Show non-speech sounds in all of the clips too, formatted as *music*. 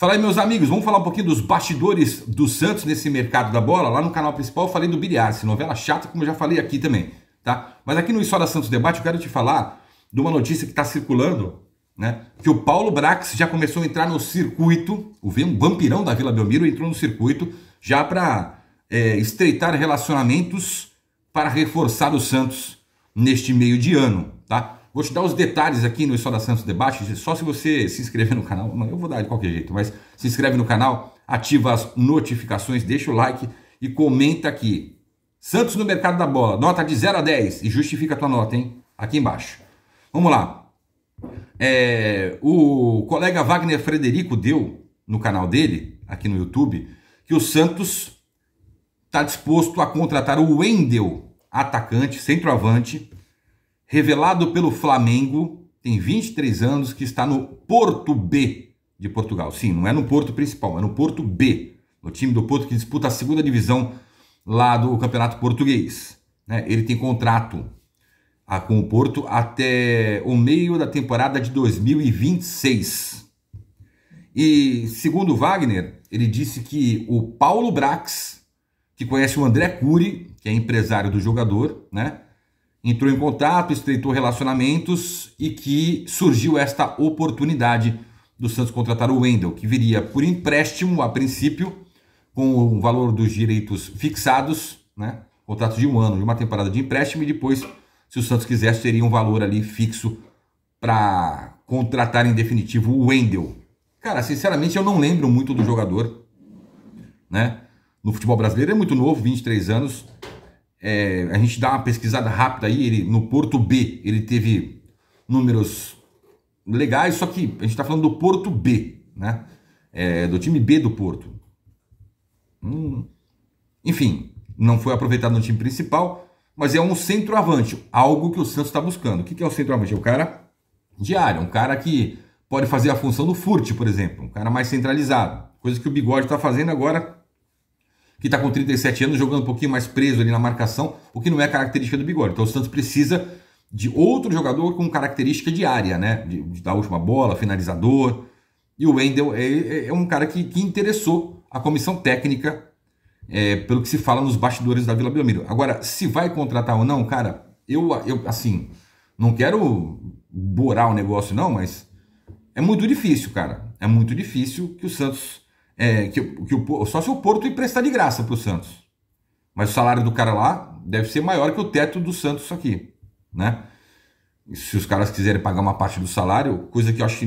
Fala aí, meus amigos, vamos falar um pouquinho dos bastidores do Santos nesse mercado da bola. Lá no canal principal eu falei do Biliarce, novela chata, como eu já falei aqui também, tá? Mas aqui no História Santos Debate eu quero te falar de uma notícia que está circulando, né? Que o Paulo Brax já começou a entrar no circuito, o vampirão da Vila Belmiro entrou no circuito já para é, estreitar relacionamentos para reforçar o Santos neste meio de ano, tá? Vou te dar os detalhes aqui no História Santos Debate, só se você se inscrever no canal. Eu vou dar de qualquer jeito, mas se inscreve no canal, ativa as notificações, deixa o like e comenta aqui. Santos no mercado da bola, nota de 0 a 10 e justifica a tua nota, hein? Aqui embaixo. Vamos lá. É, o colega Wagner Frederico deu no canal dele, aqui no YouTube, que o Santos está disposto a contratar o Wendel, atacante, centroavante, revelado pelo Flamengo, tem 23 anos, que está no Porto B de Portugal. Sim, não é no Porto principal, é no Porto B, no time do Porto que disputa a segunda divisão lá do Campeonato Português. Né? Ele tem contrato ah, com o Porto até o meio da temporada de 2026. E segundo Wagner, ele disse que o Paulo Brax, que conhece o André Cury, que é empresário do jogador, né? entrou em contato, estreitou relacionamentos e que surgiu esta oportunidade do Santos contratar o Wendel, que viria por empréstimo a princípio, com o valor dos direitos fixados, né? contrato de um ano, de uma temporada de empréstimo, e depois, se o Santos quisesse, teria um valor ali fixo para contratar em definitivo o Wendel. Cara, sinceramente, eu não lembro muito do jogador, né? No futebol brasileiro é muito novo, 23 anos, é, a gente dá uma pesquisada rápida aí, ele, no Porto B ele teve números legais, só que a gente está falando do Porto B, né? É, do time B do Porto. Hum. Enfim, não foi aproveitado no time principal, mas é um centroavante, algo que o Santos está buscando. O que é o centroavante? É o cara diário, um cara que pode fazer a função do Furt, por exemplo, um cara mais centralizado, coisa que o Bigode está fazendo agora que está com 37 anos, jogando um pouquinho mais preso ali na marcação, o que não é característica do Bigode. Então o Santos precisa de outro jogador com característica de área, né? De, de da última bola, finalizador. E o Wendel é, é, é um cara que, que interessou a comissão técnica, é, pelo que se fala nos bastidores da Vila Belmiro. Agora, se vai contratar ou não, cara, eu, eu assim, não quero borar o negócio, não, mas é muito difícil, cara. É muito difícil que o Santos é, que, que o, só se o Porto emprestar de graça para o Santos. Mas o salário do cara lá deve ser maior que o teto do Santos aqui, né? E se os caras quiserem pagar uma parte do salário, coisa que eu acho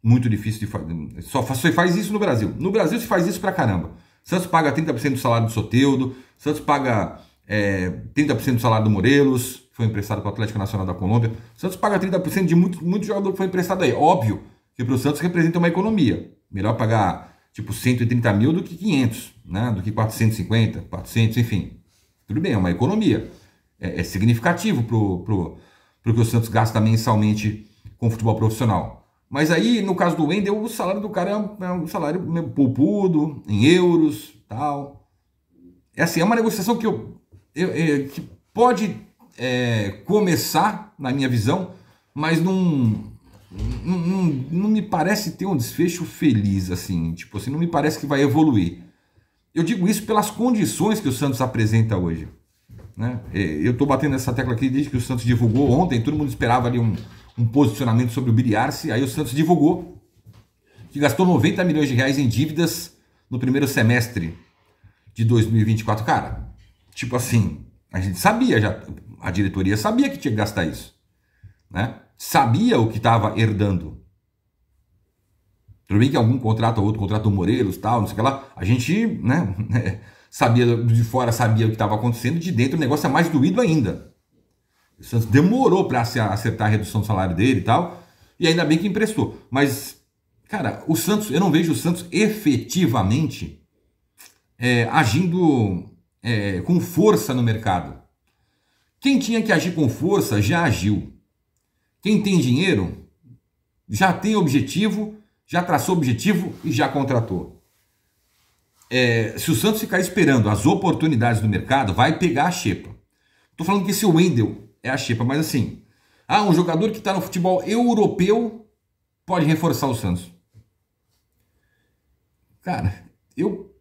muito difícil de fazer. Só, se faz isso no Brasil. No Brasil se faz isso para caramba. Santos paga 30% do salário do Soteudo, Santos paga é, 30% do salário do Morelos, foi emprestado para o Atlético Nacional da Colômbia. Santos paga 30% de muito, muito jogador que foi emprestado aí. Óbvio que para o Santos representa uma economia. Melhor pagar tipo 130 mil do que 500, né? do que 450, 400, enfim. Tudo bem, é uma economia. É, é significativo para o pro, pro que o Santos gasta mensalmente com futebol profissional. Mas aí, no caso do Wendel, o salário do cara é um, é um salário poupudo, em euros tal. É assim, é uma negociação que, eu, eu, eu que pode é, começar, na minha visão, mas não não, não, não, me parece ter um desfecho feliz, assim. Tipo assim, não me parece que vai evoluir. Eu digo isso pelas condições que o Santos apresenta hoje. Né? É, eu estou batendo nessa tecla aqui desde que o Santos divulgou ontem. Todo mundo esperava ali um, um posicionamento sobre o Biriarce. Aí o Santos divulgou que gastou 90 milhões de reais em dívidas no primeiro semestre de 2024. Cara, tipo assim, a gente sabia já, a diretoria sabia que tinha que gastar isso. Né? sabia o que estava herdando. Tudo bem que algum contrato ou outro, contrato do Morelos, tal, não sei o que lá, a gente, né, *laughs* é, sabia, de fora sabia o que estava acontecendo, de dentro o negócio é mais doído ainda. O Santos demorou para acertar a redução do salário dele e tal, e ainda bem que emprestou. Mas, cara, o Santos, eu não vejo o Santos efetivamente é, agindo é, com força no mercado. Quem tinha que agir com força já agiu. Quem tem dinheiro já tem objetivo, já traçou objetivo e já contratou. É, se o Santos ficar esperando as oportunidades do mercado, vai pegar a xepa. Estou falando que esse Wendel é a xepa, mas assim, ah, um jogador que está no futebol europeu pode reforçar o Santos. Cara, eu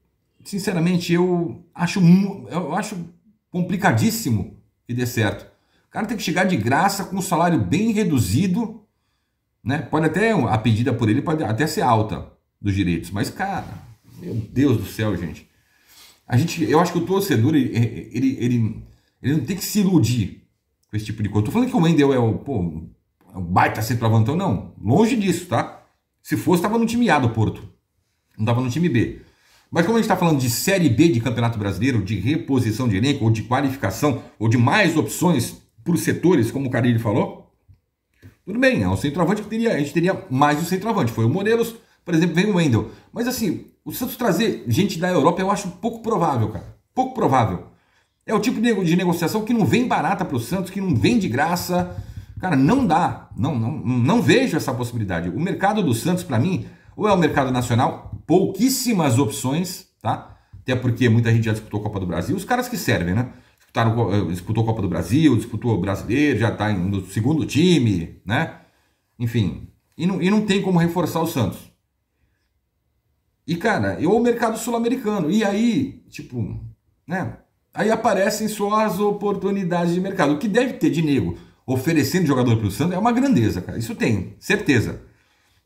sinceramente eu acho eu acho complicadíssimo que dê certo cara tem que chegar de graça com um salário bem reduzido, né? Pode até a pedida por ele pode até ser alta dos direitos, mas cara, meu Deus do céu, gente. A gente, eu acho que o torcedor ele, ele, ele, ele não tem que se iludir com esse tipo de coisa. Tô falando que o Mendel é o, pô, é um baita centroavantão, não. Longe disso, tá? Se fosse, estava no time A do Porto. Não estava no time B. Mas como a gente está falando de Série B de Campeonato Brasileiro, de reposição de elenco, ou de qualificação, ou de mais opções por setores, como o Carilli falou, tudo bem, é um centroavante que teria, a gente teria mais um centroavante. Foi o Morelos, por exemplo, vem o Wendel. Mas assim, o Santos trazer gente da Europa eu acho pouco provável, cara. Pouco provável. É o tipo de negociação que não vem barata para o Santos, que não vem de graça. Cara, não dá. Não, não, não vejo essa possibilidade. O mercado do Santos, para mim, ou é o mercado nacional, pouquíssimas opções, tá? Até porque muita gente já disputou a Copa do Brasil. Os caras que servem, né? disputaram, tá eh, disputou a Copa do Brasil, disputou o Brasileiro, já está no segundo time, né? Enfim, e não, e não tem como reforçar o Santos. E, cara, eu o mercado sul-americano. E aí, tipo, né? Aí aparecem só as oportunidades de mercado. O que deve ter de nego oferecendo jogador para o Santos é uma grandeza, cara. Isso tem, certeza.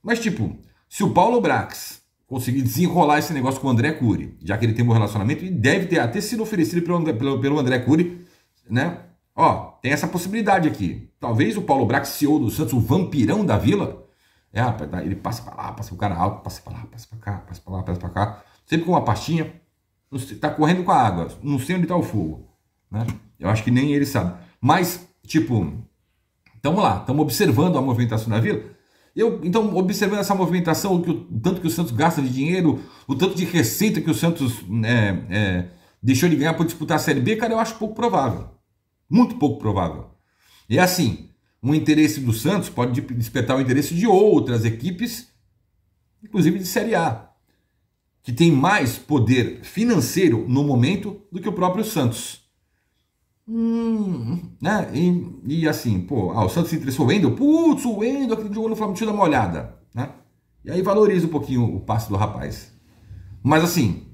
Mas, tipo, se o Paulo Brax conseguir desenrolar esse negócio com o André Cury, já que ele tem um relacionamento e deve ter até sido oferecido pelo, André, pelo, pelo André Cury, né? Ó, tem essa possibilidade aqui. Talvez o Paulo Brax, CEO do Santos, o vampirão da vila, é, ele passa para lá, passa o cara alto, passa para lá, passa para cá, passa para lá, passa para cá, sempre com uma pastinha, está correndo com a água, não sei onde está o fogo, né? Eu acho que nem ele sabe. Mas, tipo, estamos lá, estamos observando a movimentação da vila. Eu, então, observando essa movimentação, o, tanto que o Santos gasta de dinheiro, o tanto de receita que o Santos é, é, deixou de ganhar por disputar a Série B, cara, eu acho pouco provável. Muito pouco provável. E é assim, um interesse do Santos pode despertar o interesse de outras equipes, inclusive de Série A, que tem mais poder financeiro no momento do que o próprio Santos. Hum, né? E, e assim, pô, ah, o Santos se interessou o Wendel, putz, o Wendel, aquele jogo no Flamengo, deixa eu dar uma olhada, né? E aí valoriza um pouquinho o passe do rapaz. Mas assim,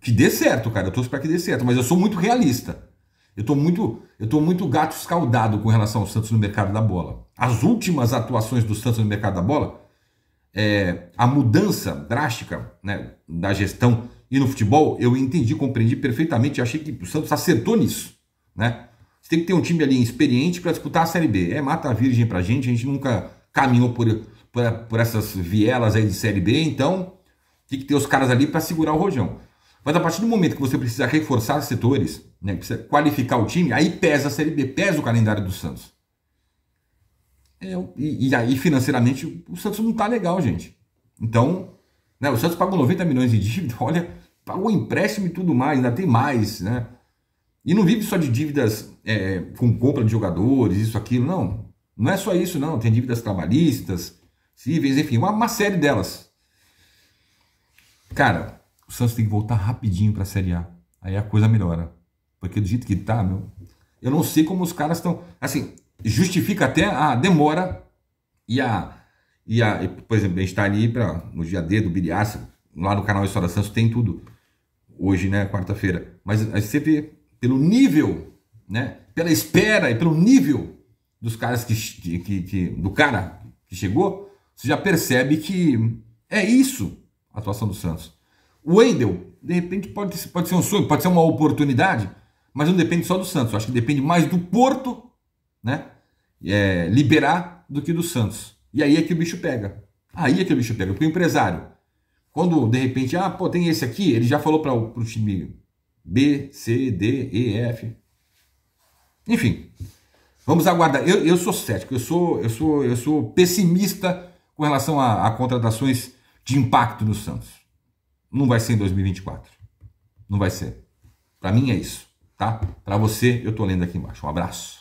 que dê certo, cara, eu torço esperando que dê certo, mas eu sou muito realista. Eu tô muito, eu tô muito gato escaldado com relação ao Santos no mercado da bola. As últimas atuações do Santos no mercado da bola, é, a mudança drástica né, da gestão e no futebol, eu entendi, compreendi perfeitamente, achei que o Santos acertou nisso, né? Você tem que ter um time ali experiente para disputar a Série B. É mata virgem para a gente, a gente nunca caminhou por, por, por, essas vielas aí de Série B, então tem que ter os caras ali para segurar o rojão. Mas a partir do momento que você precisa reforçar setores, né, precisa qualificar o time, aí pesa a Série B, pesa o calendário do Santos. É, e, e aí financeiramente o Santos não está legal, gente. Então né? O Santos pagou 90 milhões de dívida, *laughs* olha, pagou empréstimo e tudo mais, ainda tem mais, né? E não vive só de dívidas é, com compra de jogadores, isso, aquilo, não. Não é só isso, não. Tem dívidas trabalhistas, cíveis, enfim, uma, uma série delas. Cara, o Santos tem que voltar rapidinho para a Série A. Aí a coisa melhora. Porque do jeito que tá, meu, eu não sei como os caras estão. Assim, justifica até a demora e a e, a, e, por exemplo, a gente está ali pra, no dia D do Bilhaça, lá no canal História Santos tem tudo. Hoje, né, quarta-feira. Mas sempre pelo nível, né, pela espera e pelo nível dos caras que, que, que do cara que chegou, você já percebe que é isso a atuação do Santos. O Wendel, de repente, pode, pode ser um sonho, pode ser uma oportunidade, mas não depende só do Santos. Eu acho que depende mais do Porto né, é, liberar do que do Santos. E aí é que o bicho pega. Aí é que o bicho pega. Porque o empresário, quando de repente, ah, pô, tem esse aqui, ele já falou para o time B, C, D, E, F. Enfim, vamos aguardar. Eu, eu sou cético, eu sou, eu sou, eu sou pessimista com relação a, a contratações de impacto no Santos. Não vai ser em 2024. Não vai ser. Para mim é isso, tá? Para você, eu tô lendo aqui embaixo. Um abraço.